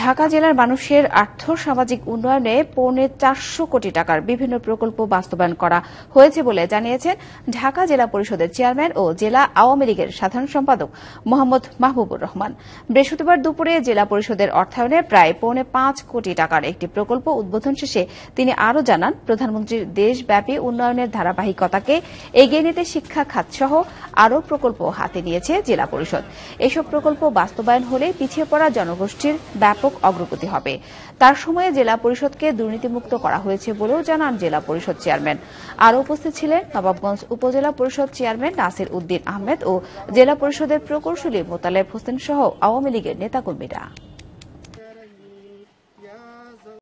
ঢাকা জেলার মানুষের আর্থ সামাজিক উন্নয়নে পৌনে চারশো কোটি টাকার বিভিন্ন প্রকল্প বাস্তবায়ন করা হয়েছে বলে জানিয়েছেন ঢাকা জেলা পরিষদের চেয়ারম্যান ও জেলা আওয়ামী লীগের সাধারণ সম্পাদক মোহাম্মদ মাহবুবুর রহমান বৃহস্পতিবার দুপুরে জেলা পরিষদের অর্থায়নে প্রায় পৌনে পাঁচ কোটি টাকার একটি প্রকল্প উদ্বোধন শেষে তিনি আরও জানান প্রধানমন্ত্রীর দেশব্যাপী উন্নয়নের ধারাবাহিকতাকে এগিয়ে নিতে শিক্ষা খাতসহ আরও প্রকল্প হাতে নিয়েছে জেলা পরিষদ এসব প্রকল্প বাস্তবায়ন হলে পিছিয়ে পড়া জনগোষ্ঠীর ব্যাপক অগ্রগতি হবে তার সময়ে জেলা পরিষদকে দুর্নীতিমুক্ত করা হয়েছে বলেও জানান জেলা পরিষদ চেয়ারম্যান আরও উপস্থিত ছিলেন নবাবগঞ্জ উপজেলা পরিষদ চেয়ারম্যান নাসির উদ্দিন আহমেদ ও জেলা পরিষদের প্রকৌশলী মোতালেব হোসেন সহ আওয়ামী লীগের নেতাকর্মীরা